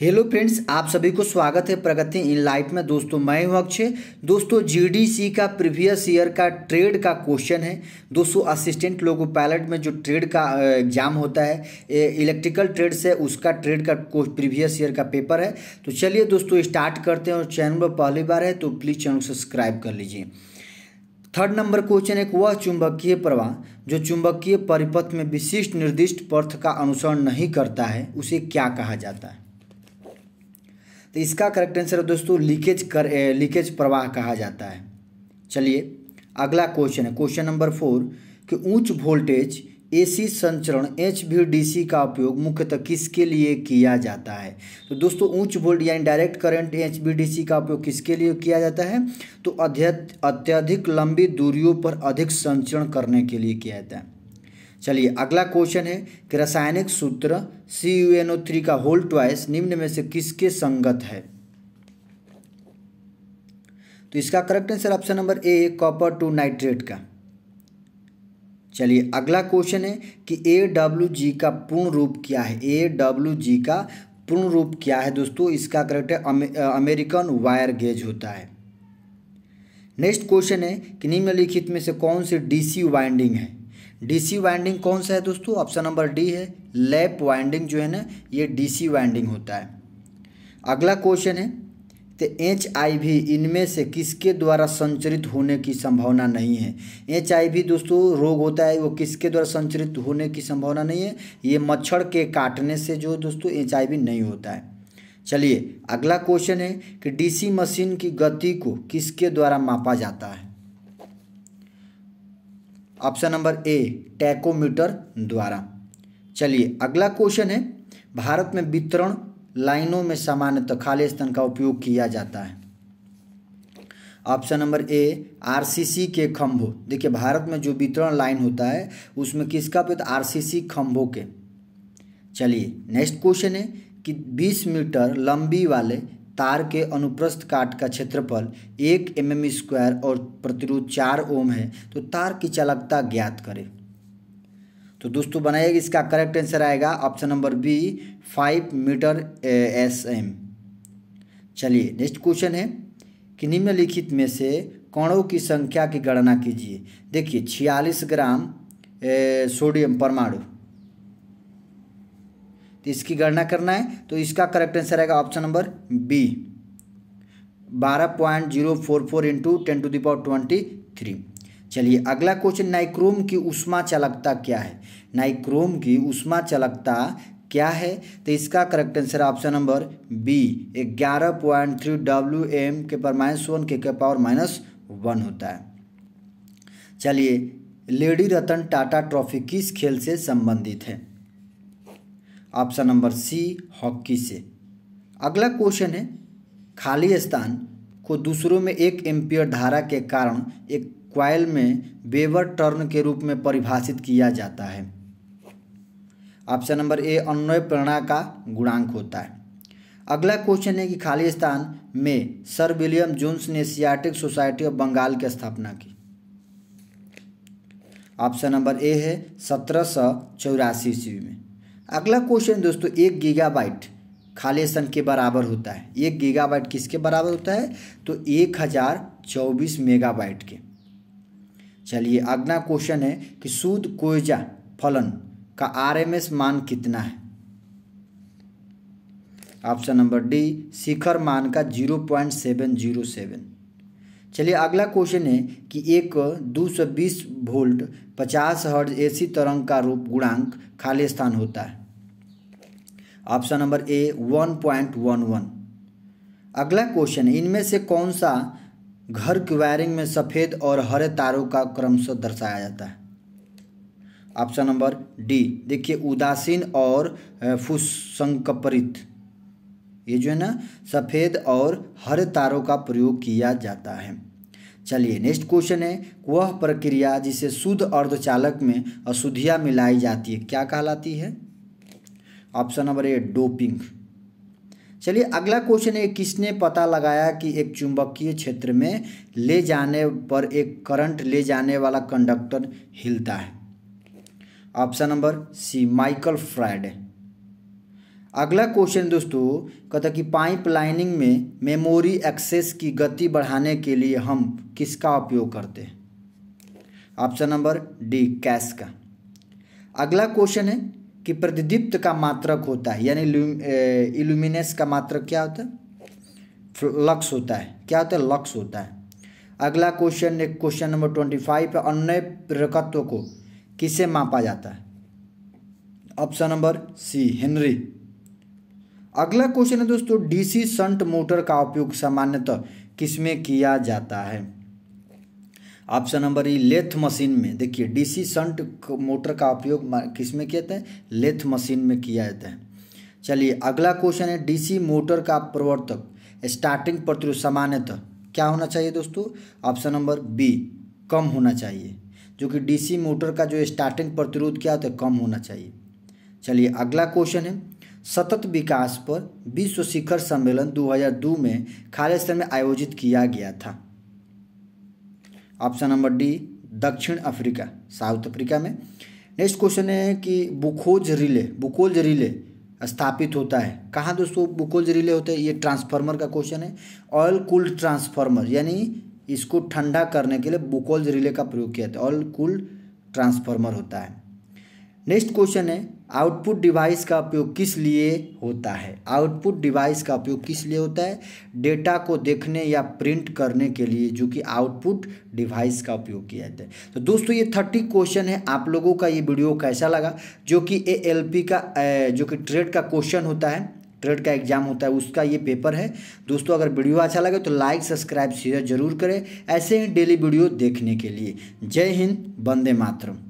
hello friends आप सभी को स्वागत है प्रगति इन लाइफ में दोस्तों मैं हूं अक्षय दोस्तों जीडीसी का प्रीवियस ईयर का ट्रेड का क्वेश्चन है दोस्तों असिस्टेंट लोगो पायलट में जो ट्रेड का एग्जाम होता है इलेक्ट्रिकल ट्रेड से उसका ट्रेड का प्रीवियस ईयर का पेपर है तो चलिए दोस्तों स्टार्ट करते हैं और चैनल पर पहली बार है तो प्लीज़ चैनल सब्सक्राइब कर लीजिए थर्ड नंबर क्वेश्चन एक वह चुंबकीय प्रवाह जो चुंबकीय परिपथ में विशिष्ट निर्दिष्ट पर्थ का अनुसरण नहीं करता है उसे क्या कहा जाता है तो इसका करेक्ट आंसर है दोस्तों लीकेज कर लीकेज प्रवाह कहा जाता है चलिए अगला क्वेश्चन है क्वेश्चन नंबर फोर कि उच्च वोल्टेज एसी संचरण एच भी डी सी का उपयोग मुख्यतः किसके लिए किया जाता है तो दोस्तों उच्च वोल्ट यानी direct current H V D C का उपयोग किसके लिए किया जाता है तो अत्यधिक लंबी दूरियों पर अधिक संचरण करने के लिए किया जाता है चलिए अगला क्वेश्चन है कि रासायनिक सूत्र C U N O three का होल ट्वाइस निम्न में से किसके संगत है तो इसका correct answer option number A copper two nitrate का चलिए अगला क्वेश्चन है कि ए डब्ल्यू जी का पूर्ण रूप क्या है ए डब्ल्यू जी का पूर्ण रूप क्या है दोस्तों इसका करेक्ट है अमे, अमेरिकन वायर गेज होता है नेक्स्ट क्वेश्चन है कि निम्नलिखित में से कौन सी डीसी वाइंडिंग है डीसी वाइंडिंग कौन सा है दोस्तों ऑप्शन नंबर डी है लैप वाइंडिंग जो है ना ये डीसी वाइंडिंग होता है अगला क्वेश्चन है तो एच आई वी इनमें से किसके द्वारा संचरित होने की संभावना नहीं है एच आई वी दोस्तों रोग होता है वो किसके द्वारा संचरित होने की संभावना नहीं है ये मच्छर के काटने से जो दोस्तों एच आई वी नहीं होता है चलिए अगला क्वेश्चन है कि डीसी मशीन की गति को किसके द्वारा मापा जाता है ऑप्शन नंबर ए टैकोमीटर द्वारा चलिए अगला क्वेश्चन है भारत में वितरण लाइनों में सामान्यतः खाली स्थान का उपयोग किया जाता है ऑप्शन नंबर ए आरसीसी के खंभों देखिए भारत में जो वितरण लाइन होता है उसमें किसका पे आरसीसी खम्भों के चलिए नेक्स्ट क्वेश्चन है कि 20 मीटर लंबी वाले तार के अनुप्रस्थ काट का क्षेत्रफल एक एम एम स्क्वायर और प्रतिरोध चार ओम है तो तार की चालकता ज्ञात करें तो दोस्तों बनाइएगा इसका करेक्ट आंसर आएगा option number B five metre S M चलिए नेक्स्ट क्वेश्चन है कि निम्नलिखित में से कणों की संख्या की गणना कीजिए देखिए छियालीस ग्राम ए, सोडियम परमाणु तो इसकी गणना करना है तो इसका करेक्ट आंसर आएगा ऑप्शन नंबर बी बारह point zero four four into ten to the power twenty three चलिए अगला क्वेश्चन नाइक्रोम की उष्मा चालकता क्या है नाइक्रोम की उष्मा चालकता क्या है तो इसका correct answer option number B ग्यारह पॉइंट थ्री डब्ल्यू एम के पर माइनस वन के, के पावर माइनस वन होता है चलिए लेडी रतन टाटा ट्रॉफी किस खेल से संबंधित है ऑप्शन नंबर सी हॉकी से अगला क्वेश्चन है खाली स्थान को दूसरों में एक एम्पियर धारा के कारण एक क्वाइल में बेवर टर्न के रूप में परिभाषित किया जाता है ऑप्शन नंबर ए अन्वय प्रेरणा का गुणांक होता है अगला क्वेश्चन है कि खाली स्थान में सर विलियम जोन्स ने सियाटिक सोसाइटी ऑफ बंगाल की स्थापना की ऑप्शन नंबर ए है सत्रह सौ चौरासी ईस्वी में अगला क्वेश्चन दोस्तों एक गीगाबाइट खाली सन के बराबर होता है एक गीगाबाइट किसके बराबर होता है तो एक हज़ार चौबीस मेगाबाइट के चलिए अगला क्वेश्चन है कि शुद्ध कोयजा फलन का आरएमएस मान कितना है ऑप्शन नंबर डी शिखर मान का zero point seven zero seven चलिए अगला क्वेश्चन है कि एक दो सौ बीस वोल्ट पचास हर्ज एसी तरंग का रूप गुणांक खाली स्थान होता है option number A one point one one अगला क्वेश्चन इनमें से कौन सा घर की वायरिंग में सफ़ेद और हरे तारों का क्रमशः दर्शाया जाता है ऑप्शन नंबर डी देखिए उदासीन और फुसंकपरित ये जो है ना सफ़ेद और हरे तारों का प्रयोग किया जाता है चलिए नेक्स्ट क्वेश्चन है वह प्रक्रिया जिसे शुद्ध अर्धचालक में अशुद्धियाँ मिलाई जाती है क्या कहलाती है ऑप्शन नंबर ए डोपिंग चलिए अगला क्वेश्चन है किसने पता लगाया कि एक चुंबकीय क्षेत्र में ले जाने पर एक करंट ले जाने वाला कंडक्टर हिलता है option number C Michael Faraday अगला क्वेश्चन दोस्तों कहता कि पाइप लाइनिंग में मेमोरी एक्सेस की गति बढ़ाने के लिए हम किसका उपयोग करते हैं ऑप्शन नंबर डी कैश का अगला क्वेश्चन है कि प्रतिदीप्त का मात्रक होता है यानी इल्यूमिनेस का मात्रक क्या होता है लक्स होता है क्या होता है लक्स होता है अगला question question number twenty five अन्य प्रेरकत्व को किसे मापा जाता है ऑप्शन नंबर सी हेनरी अगला क्वेश्चन है दोस्तों डीसी संट मोटर का उपयोग सामान्यतः किसमें किया जाता है option number E lathe machine में देखिए डीसी संट मोटर का उपयोग किसमें किया जाता है लेथ मशीन में किया जाता है चलिए अगला क्वेश्चन है डीसी मोटर का प्रवर्तक स्टार्टिंग प्रतिरोध सामान्यतः क्या होना चाहिए दोस्तों ऑप्शन नंबर बी कम होना चाहिए जो कि डीसी मोटर का जो स्टार्टिंग प्रतिरोध क्या होता है कम होना चाहिए चलिए अगला क्वेश्चन है सतत विकास पर विश्व शिखर सम्मेलन 2002 में खालिस्तान में आयोजित किया गया था ऑप्शन नंबर डी दक्षिण अफ्रीका साउथ अफ्रीका में नेक्स्ट क्वेश्चन है कि बुखोज रिले बुकोज रिले स्थापित होता है कहाँ दोस्तों बुकोज रिले होते हैं ये ट्रांसफार्मर का क्वेश्चन है ऑयल कूल्ड ट्रांसफार्मर यानी इसको ठंडा करने के लिए बुकोज रिले का प्रयोग किया था ऑयल कूल्ड ट्रांसफार्मर होता है नेक्स्ट क्वेश्चन है आउटपुट डिवाइस का उपयोग किस लिए होता है आउटपुट डिवाइस का उपयोग किस लिए होता है डेटा को देखने या प्रिंट करने के लिए जो कि आउटपुट डिवाइस का उपयोग किया जाता है तो दोस्तों ये थर्टी क्वेश्चन है आप लोगों का ये वीडियो कैसा लगा जो कि ए एल पी का जो कि ट्रेड का क्वेश्चन होता है ट्रेड का एग्जाम होता है उसका ये पेपर है दोस्तों अगर वीडियो अच्छा लगे तो लाइक सब्सक्राइब शेयर जरूर करें ऐसे ही डेली वीडियो देखने के लिए जय हिंद बंदे मातरम